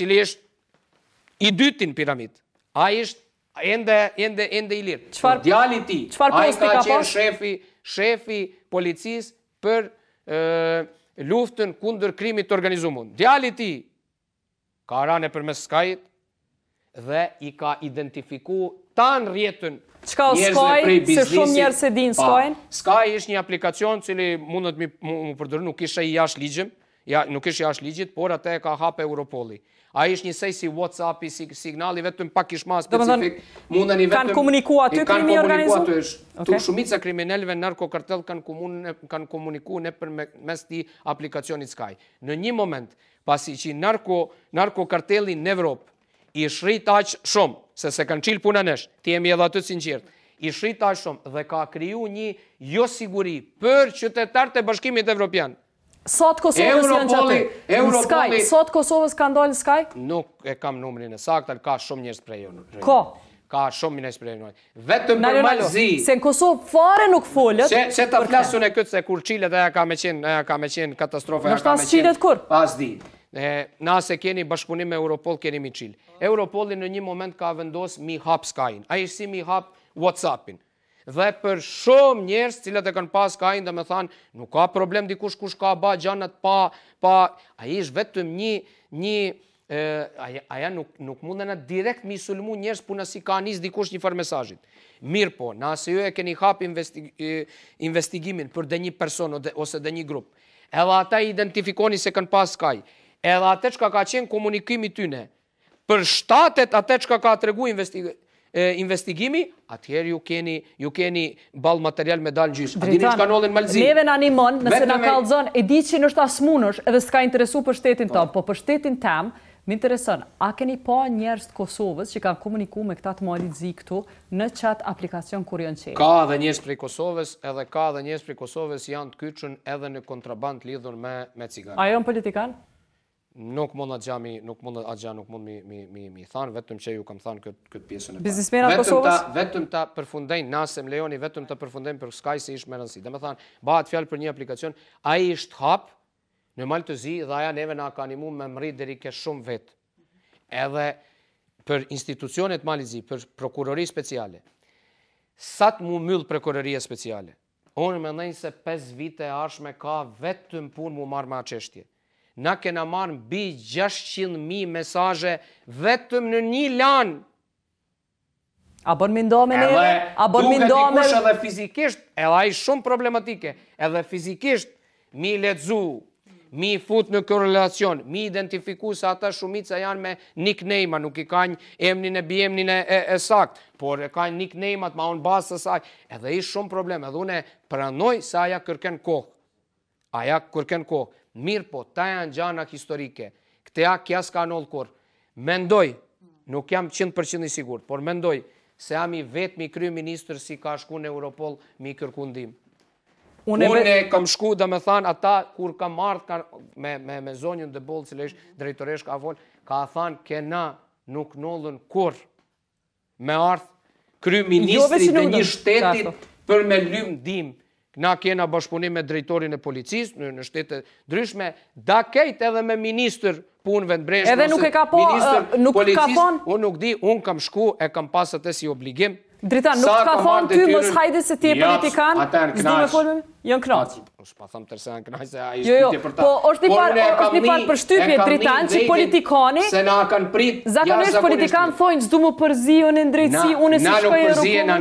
cili është i dytin piramid. A ishtë ende, ende, ende i lirë. Qfar, për po- djali ti, a i ka, ka qenë shefi, shefi policis për luftën kundër krimit të organizumun. Djali ti ka arane për mes skajit dhe i ka identifiku tanë rjetën Qka o Skaj, se shumë njerë se din Skaj? Skaj ish një aplikacion cili mundët mi më përdërë, nuk isha i jash ligjëm, Ja, nuk është jashtë ligjit, por atë e ka hapë Europoli. A ishtë sej si whatsapp si signali, vetëm pak ishma specifik. Dhe vetëm... kanë komuniku aty krimi organizu? Kanë komuniku aty, okay. shumica kriminelleve në kanë, komunë, kanë komuniku në për mes ti aplikacionit Sky. Në një moment, pasi që narko, narkokartelin në Evropë, i shritaj shumë, se se kanë qilë puna nesh, ti jemi edhe aty sinqirt, i shritaj shumë dhe ka kriju një jo siguri për qytetarët e bashkimit evropianë, Sot Kosovës janë qëtë? sky, Sot Kosovës ka ndalë Skype? Nuk e kam numrin e saktar, ka shumë njërës prej unë. Ko? Ka shumë njërës prej unë. Vetëm për malzi... Se në Kosovë fare nuk folët... Se të flasun e këtë se kur qilet aja ka me qenë ka me qenë katastrofe... Në shtas qilet kur? Pas di. Na se keni bashkëpunim me Europol, keni mi qilë. Europoli në një moment ka vendosë mi hap Skajin. A si mi hap Whatsappin dhe për shumë njerës cilët e kanë pas ka indë me thanë, nuk ka problem dikush kush ka ba gjanët pa, pa, a i është vetëm një, një, aja, nuk, nuk mundën e direkt mi sulmu njerës puna si ka njës dikush një farë mesajit. Mirë po, nëse ju e keni hapë investigimin për dhe një person ose dhe një grup, edhe ata i identifikoni se kanë pas kaj, edhe atë që ka qenë komunikimi tyne, për shtatet atë që ka të regu investigimin, investigimi, atëherë ju keni ju keni ball material me dal gjysh. A dini çka ndodhi Malzi? Neve na animon, nëse na kallzon, e di që është as munosh edhe s'ka interesu për shtetin po. tëm, po për shtetin tëm Më intereson, a keni pa po njerëz të Kosovës që kanë komunikuar me këtë Malizi këtu në chat aplikacion Kurioncë? Ka edhe njerëz prej Kosovës, edhe ka edhe njerëz prej Kosovës janë të kyçur edhe në kontraband lidhur me me cigaren. A janë jo politikan? nuk mund atë gjami, nuk mund atë gjami, nuk mund mi, mi, mi, thanë, vetëm që ju kam thanë këtë, këtë pjesën e parë. Biznismena të Kosovës? vetëm ta përfundejnë, nasëm Leoni, vetëm ta përfundejnë për skaj se ishë më rëndësi. Dhe me thanë, atë fjalë për një aplikacion, a i ishtë hapë në malë të zi dhe aja neve nga ka animu me mëri dhe ke shumë vetë. Edhe për institucionet malë zi, për prokurori speciale, sa të mu mëllë prokuroria speciale? Unë me nëjë se 5 vite arshme ka vetëm punë mu marë me qeshtje na kena marë bi 600.000 mesaje vetëm në një lanë. A bën mi ndome në jene? A bën mi ndome? Duke edhe fizikisht, edhe a shumë problematike, edhe fizikisht, mi ledzu, mi fut në korrelacion, mi identifiku se ata shumica janë me nickname-a, nuk i kanë emnin e biemnin e, sakt, por e kanë nickname-at ma unë basë të saj, edhe i shumë problem, edhe une pranoj se aja kërken kohë aja kërken ko, mirë po, ta janë gjana historike, këte a kja s'ka nëllë kur, mendoj, nuk jam 100% i sigur, por mendoj, se jam i vetë mi kry ministrë si ka shku në Europol mi kërkundim. Unë e kam shku dhe me thanë, ata kur kam ardhë me, me, me zonjën dhe bolë, cilë ishë drejtoresh ka volë, ka thanë, kena nuk nëllën kur me ardhë kry jo, ministri dhe një shtetit për me lymë dimë na kena bashkëpunim me drejtorin e policisë, në në shtetë dryshme, da kejt edhe me ministër punëve në brejshme. Edhe nuk e ka po, nuk e ka thonë? unë nuk di, unë kam shku e kam pasët e si obligim. Drita, nuk ka thonë ty, mos hajde se ti e politikanë, zdo me folën, janë knatë është po, pa thëmë tërse në se a i jo, jo për ta. Po, është një farë par, është një për shtypje dritan që politikoni... Se prit... Zakonisht politikan thojnë, zdu më përzi, unë e ndrejtësi, unë e si shkoj e rukun... Na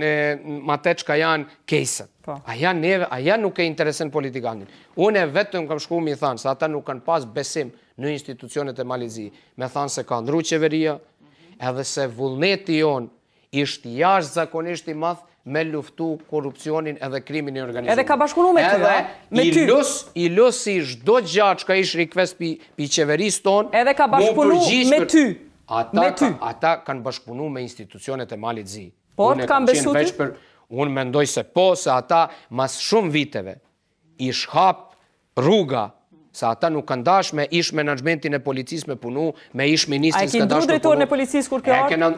në përzi e ka janë kejsët. Po. A janë neve, a ja nuk e interesen politikanin. Unë e vetëm kam shku mi thanë, se ata nuk kanë pas besim në institucionet e Malizi. Me thanë se ka ndru qeveria, edhe se vullneti jonë ishtë jashtë zakonisht i madhë me luftu korupcionin edhe krimin e organizuar. Edhe ka bashkunu me të, me ty. Edhe i lusi shdo gjatë që ka ishë rikves pi, pi qeveris tonë. Edhe ka bashkunu me ty. Ata, me ty. ata kanë bashkunu me institucionet e malit zi. Por të kanë besu ty? unë mendoj se po, se ata mas shumë viteve i shkap rruga Sa ata nuk kanë dashur me ishë menaxhmentin e policisë me punu, me ish ministrin punu. dashur. Ai ke ndërtuar në policisë kur ke ardhur?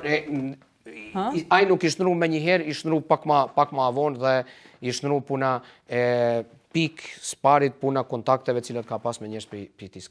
ai nuk i nëru më një herë, i pak më pak më avon dhe i nëru puna e pik sparit puna kontakteve cilat ka pas me njështë për